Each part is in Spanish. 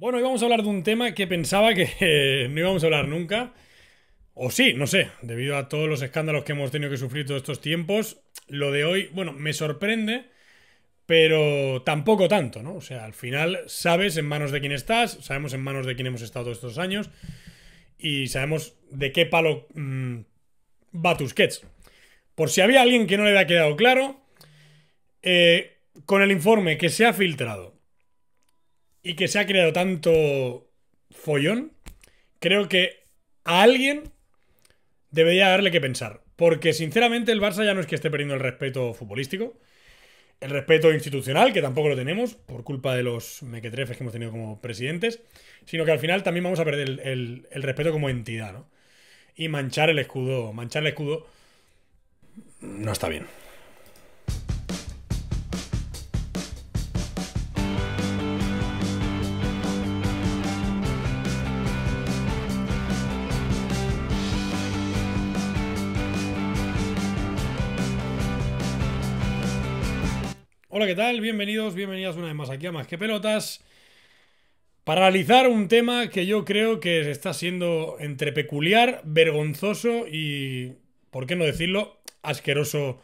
Bueno, hoy vamos a hablar de un tema que pensaba que eh, no íbamos a hablar nunca. O sí, no sé, debido a todos los escándalos que hemos tenido que sufrir todos estos tiempos. Lo de hoy, bueno, me sorprende, pero tampoco tanto, ¿no? O sea, al final sabes en manos de quién estás, sabemos en manos de quién hemos estado todos estos años y sabemos de qué palo mm, va tus sketch Por si había alguien que no le había quedado claro, eh, con el informe que se ha filtrado y que se ha creado tanto follón, creo que a alguien debería darle que pensar. Porque sinceramente el Barça ya no es que esté perdiendo el respeto futbolístico, el respeto institucional, que tampoco lo tenemos por culpa de los mequetrefes que hemos tenido como presidentes, sino que al final también vamos a perder el, respeto como entidad, ¿no? Y manchar el escudo, manchar el escudo no está bien. Hola, ¿qué tal? Bienvenidos, bienvenidas una vez más aquí a Más que Pelotas. Para analizar un tema que yo creo que está siendo entre peculiar, vergonzoso y, por qué no decirlo, asqueroso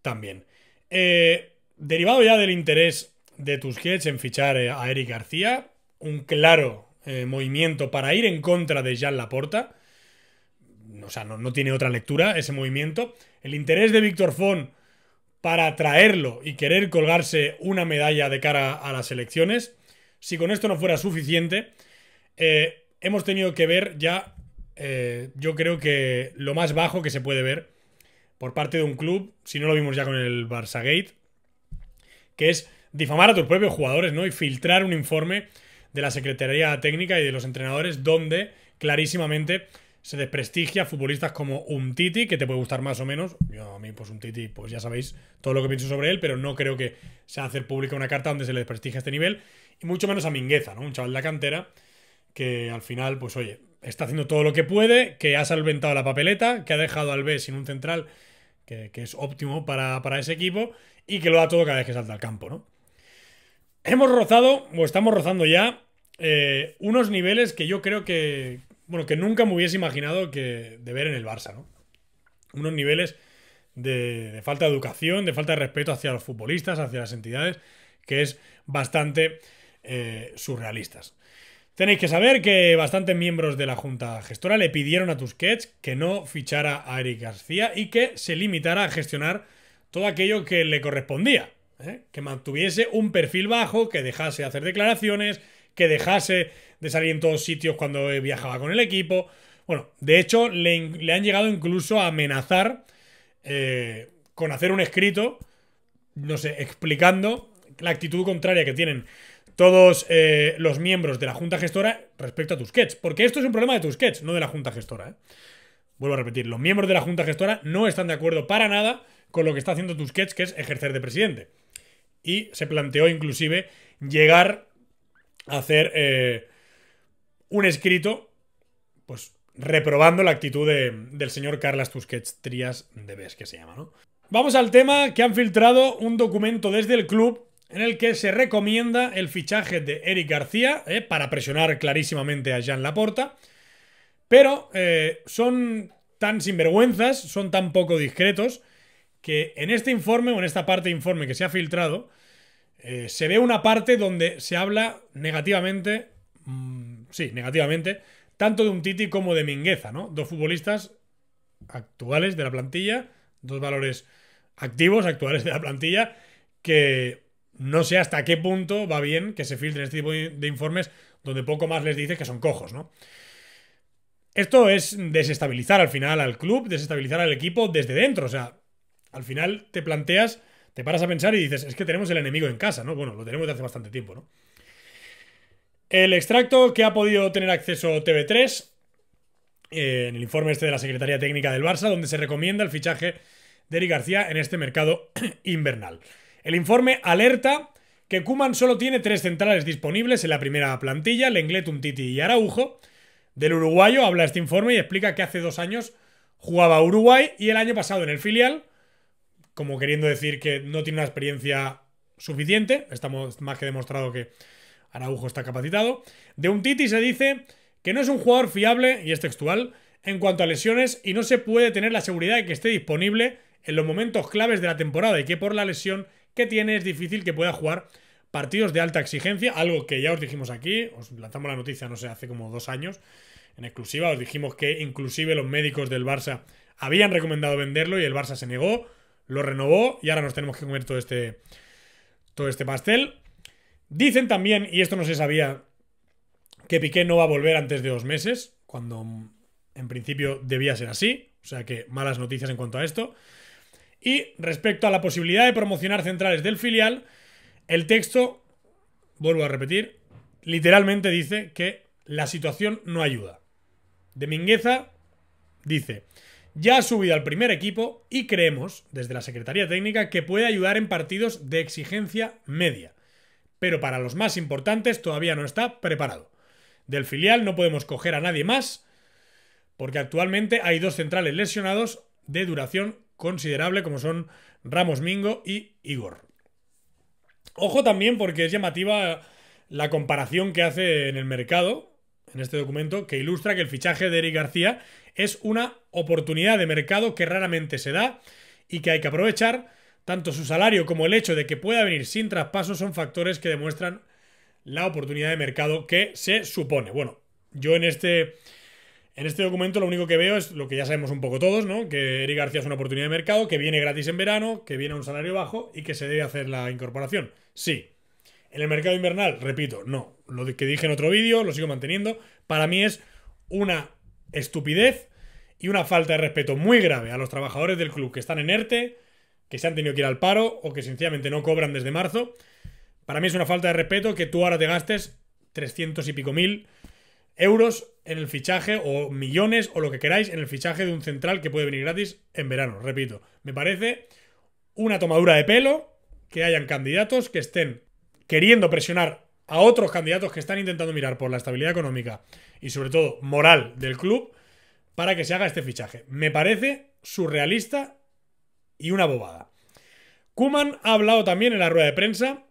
también. Eh, derivado ya del interés de tus Tusquets en fichar eh, a Eric García, un claro eh, movimiento para ir en contra de Jean Laporta. O sea, no, no tiene otra lectura ese movimiento. El interés de Víctor Font para traerlo y querer colgarse una medalla de cara a las elecciones, si con esto no fuera suficiente, eh, hemos tenido que ver ya, eh, yo creo que lo más bajo que se puede ver por parte de un club, si no lo vimos ya con el Barça Gate, que es difamar a tus propios jugadores, ¿no? Y filtrar un informe de la Secretaría Técnica y de los entrenadores donde clarísimamente se desprestigia futbolistas como un Titi, que te puede gustar más o menos. Yo a mí, pues un Titi, pues ya sabéis todo lo que pienso sobre él, pero no creo que sea hacer pública una carta donde se le desprestigia este nivel. Y mucho menos a Mingueza, ¿no? Un chaval de la cantera que al final, pues oye, está haciendo todo lo que puede, que ha salventado la papeleta, que ha dejado al B sin un central, que, es óptimo para, ese equipo, y que lo da todo cada vez que salta al campo, ¿no? Hemos rozado, o estamos rozando ya, eh, unos niveles que yo creo que, bueno, que nunca me hubiese imaginado que, de ver en el Barça, ¿no? Unos niveles de, falta de educación, de falta de respeto hacia los futbolistas, hacia las entidades, que es bastante eh, surrealistas. Tenéis que saber que bastantes miembros de la Junta Gestora le pidieron a Tusquets que no fichara a Eric García y que se limitara a gestionar todo aquello que le correspondía. ¿eh? Que mantuviese un perfil bajo, que dejase hacer declaraciones, que dejase de salir en todos sitios cuando viajaba con el equipo. Bueno, de hecho, le, han llegado incluso a amenazar eh, con hacer un escrito, no sé, explicando la actitud contraria que tienen todos eh, los miembros de la Junta Gestora respecto a Tusquets. Porque esto es un problema de Tusquets, no de la Junta Gestora. ¿eh? Vuelvo a repetir, los miembros de la Junta Gestora no están de acuerdo para nada con lo que está haciendo Tusquets, que es ejercer de presidente. Y se planteó inclusive llegar hacer eh, un escrito, pues reprobando la actitud del señor Carlos Tusquets Trias de Bes, que se llama, ¿no? Vamos al tema que han filtrado un documento desde el club en el que se recomienda el fichaje de Eric García eh, para presionar clarísimamente a Jean Laporta, pero eh, son tan sinvergüenzas, son tan poco discretos, que en este informe o en esta parte de informe que se ha filtrado, eh, se ve una parte donde se habla negativamente, mm, sí, negativamente, tanto de un Titi como de Mingueza, ¿no? Dos futbolistas actuales de la plantilla, dos valores activos, actuales de la plantilla, que no sé hasta qué punto va bien que se filtren este tipo de informes donde poco más les dices que son cojos, ¿no? Esto es desestabilizar al final al club, desestabilizar al equipo desde dentro, o sea, al final te planteas te paras a pensar y dices, es que tenemos el enemigo en casa, ¿no? Bueno, lo tenemos desde hace bastante tiempo, ¿no? El extracto que ha podido tener acceso TV3 eh, en el informe este de la Secretaría Técnica del Barça, donde se recomienda el fichaje de Eric García en este mercado invernal. El informe alerta que Kuman solo tiene tres centrales disponibles en la primera plantilla, Lenglet, Umtiti y Araujo. Del uruguayo habla este informe y explica que hace dos años jugaba Uruguay y el año pasado en el filial como queriendo decir que no tiene una experiencia suficiente. Estamos más que demostrado que Araujo está capacitado. De un Titi se dice que no es un jugador fiable, y es textual, en cuanto a lesiones, y no se puede tener la seguridad de que esté disponible en los momentos claves de la temporada y que por la lesión que tiene es difícil que pueda jugar partidos de alta exigencia, algo que ya os dijimos aquí, os lanzamos la noticia, no sé, hace como dos años, en exclusiva, os dijimos que inclusive los médicos del Barça habían recomendado venderlo y el Barça se negó, lo renovó y ahora nos tenemos que comer todo este, todo este pastel. Dicen también, y esto no se sabía, que Piqué no va a volver antes de dos meses, cuando en principio debía ser así. O sea que malas noticias en cuanto a esto. Y respecto a la posibilidad de promocionar centrales del filial, el texto, vuelvo a repetir, literalmente dice que la situación no ayuda. De Mingueza dice, ya ha subido al primer equipo y creemos, desde la Secretaría Técnica, que puede ayudar en partidos de exigencia media. Pero para los más importantes todavía no está preparado. Del filial no podemos coger a nadie más, porque actualmente hay dos centrales lesionados de duración considerable, como son Ramos Mingo y Igor. Ojo también porque es llamativa la comparación que hace en el mercado en este documento que ilustra que el fichaje de Eric García es una oportunidad de mercado que raramente se da y que hay que aprovechar. Tanto su salario como el hecho de que pueda venir sin traspaso son factores que demuestran la oportunidad de mercado que se supone. Bueno, yo en este, en este documento lo único que veo es lo que ya sabemos un poco todos, ¿no? Que Eric García es una oportunidad de mercado, que viene gratis en verano, que viene a un salario bajo y que se debe hacer la incorporación. Sí, en el mercado invernal, repito, no. Lo que dije en otro vídeo, lo sigo manteniendo. Para mí es una estupidez y una falta de respeto muy grave a los trabajadores del club que están en ERTE, que se han tenido que ir al paro o que sencillamente no cobran desde marzo. Para mí es una falta de respeto que tú ahora te gastes 300 y pico mil euros en el fichaje o millones o lo que queráis en el fichaje de un central que puede venir gratis en verano. Repito, me parece una tomadura de pelo que hayan candidatos que estén queriendo presionar a otros candidatos que están intentando mirar por la estabilidad económica y sobre todo moral del club para que se haga este fichaje. Me parece surrealista y una bobada. Kuman ha hablado también en la rueda de prensa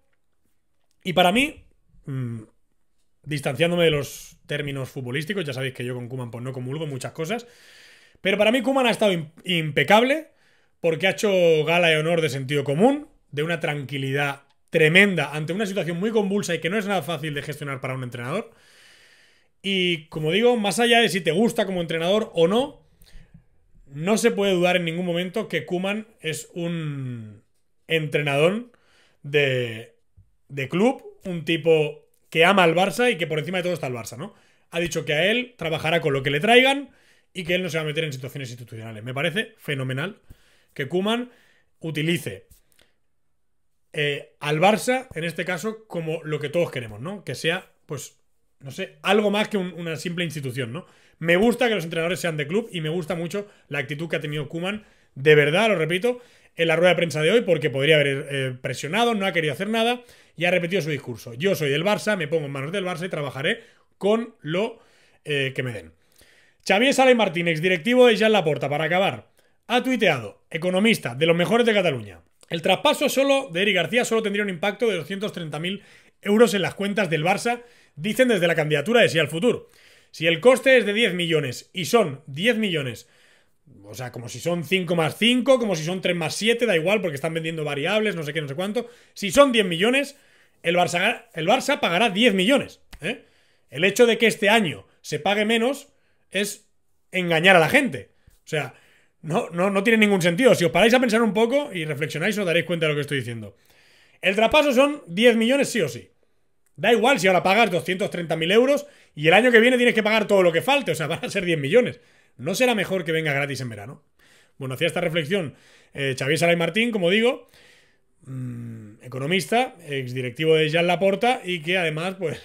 y para mí, mm, distanciándome de los términos futbolísticos, ya sabéis que yo con Kuman pues no comulgo muchas cosas, pero para mí Kuman ha estado impecable porque ha hecho gala de honor de sentido común, de una tranquilidad tremenda ante una situación muy convulsa y que no es nada fácil de gestionar para un entrenador. Y como digo, más allá de si te gusta como entrenador o no, no se puede dudar en ningún momento que Kuman es un entrenador de, club, un tipo que ama al Barça y que por encima de todo está el Barça, ¿no? Ha dicho que a él trabajará con lo que le traigan y que él no se va a meter en situaciones institucionales. Me parece fenomenal que Kuman utilice eh, al Barça, en este caso, como lo que todos queremos, ¿no? Que sea, pues, no sé, algo más que una simple institución, ¿no? Me gusta que los entrenadores sean de club y me gusta mucho la actitud que ha tenido Kuman, de verdad, lo repito, en la rueda de prensa de hoy, porque podría haber eh, presionado, no ha querido hacer nada y ha repetido su discurso. Yo soy del Barça, me pongo en manos del Barça y trabajaré con lo eh, que me den. Xavier sale Martínez, directivo de Jean Laporta, para acabar, ha tuiteado, economista de los mejores de Cataluña. El traspaso solo de Eric García solo tendría un impacto de 230.000 euros en las cuentas del Barça, dicen desde la candidatura de Sí al Futuro. Si el coste es de 10 millones y son 10 millones, o sea, como si son 5 más 5, como si son 3 más 7, da igual porque están vendiendo variables, no sé qué, no sé cuánto. Si son 10 millones, el Barça, el Barça pagará 10 millones. ¿eh? El hecho de que este año se pague menos es engañar a la gente. O sea, no, no, no tiene ningún sentido. Si os paráis a pensar un poco y reflexionáis, os daréis cuenta de lo que estoy diciendo. El traspaso son 10 millones sí o sí. Da igual si ahora pagas 230.000 euros y el año que viene tienes que pagar todo lo que falte, o sea, van a ser 10 millones. ¿No será mejor que venga gratis en verano? Bueno, hacía esta reflexión eh, Xavier Saray Martín, como digo, economista mm, economista, exdirectivo de La Laporta y que además, pues,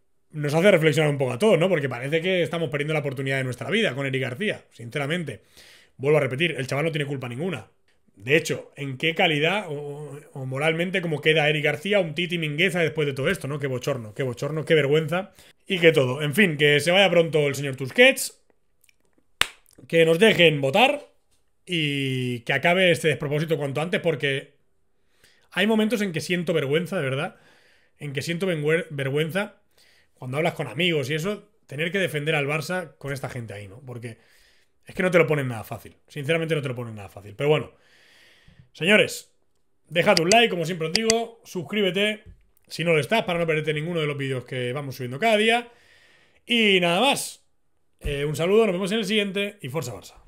nos hace reflexionar un poco a todos, ¿no? Porque parece que estamos perdiendo la oportunidad de nuestra vida con Eric García, sinceramente. Vuelvo a repetir, el chaval no tiene culpa ninguna. De hecho, ¿en qué calidad o, moralmente como queda Eric García, un Titi Mingueza después de todo esto, no? Qué bochorno, qué bochorno, qué vergüenza y que todo. En fin, que se vaya pronto el señor Tusquets, que nos dejen votar y que acabe este despropósito cuanto antes porque hay momentos en que siento vergüenza, de verdad, en que siento vergüenza cuando hablas con amigos y eso, tener que defender al Barça con esta gente ahí, ¿no? Porque es que no te lo ponen nada fácil. Sinceramente no te lo ponen nada fácil. Pero bueno. Señores, dejad un like, como siempre os digo. Suscríbete si no lo estás para no perderte ninguno de los vídeos que vamos subiendo cada día. Y nada más. Eh, un saludo, nos vemos en el siguiente y fuerza Barça.